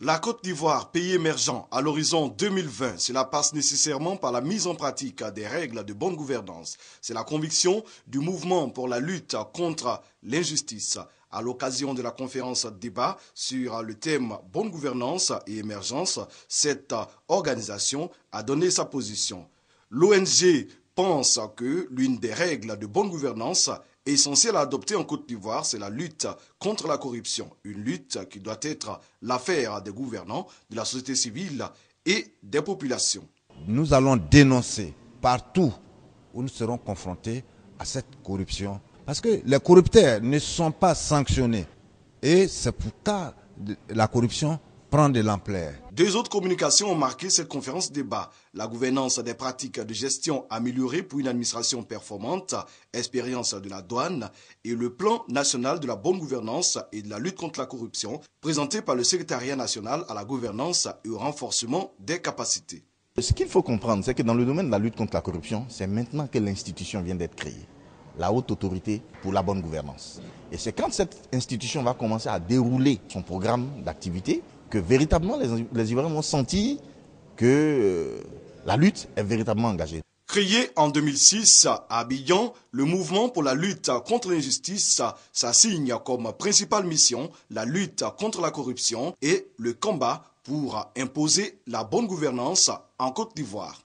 La Côte d'Ivoire, pays émergent à l'horizon 2020, cela passe nécessairement par la mise en pratique des règles de bonne gouvernance. C'est la conviction du mouvement pour la lutte contre l'injustice à l'occasion de la conférence débat sur le thème bonne gouvernance et émergence. Cette organisation a donné sa position. L'ONG pense que l'une des règles de bonne gouvernance essentielle à adopter en Côte d'Ivoire, c'est la lutte contre la corruption, une lutte qui doit être l'affaire des gouvernants, de la société civile et des populations. Nous allons dénoncer partout où nous serons confrontés à cette corruption, parce que les corrupteurs ne sont pas sanctionnés. Et c'est pourquoi la corruption prend de l'ampleur. Deux autres communications ont marqué cette conférence débat. La gouvernance des pratiques de gestion améliorée pour une administration performante, expérience de la douane et le plan national de la bonne gouvernance et de la lutte contre la corruption présenté par le secrétariat national à la gouvernance et au renforcement des capacités. Ce qu'il faut comprendre, c'est que dans le domaine de la lutte contre la corruption, c'est maintenant que l'institution vient d'être créée la haute autorité pour la bonne gouvernance. Et c'est quand cette institution va commencer à dérouler son programme d'activité que véritablement les, les Ivoiriens ont senti que euh, la lutte est véritablement engagée. Créé en 2006 à Abidjan, le mouvement pour la lutte contre l'injustice s'assigne comme principale mission la lutte contre la corruption et le combat pour imposer la bonne gouvernance en Côte d'Ivoire.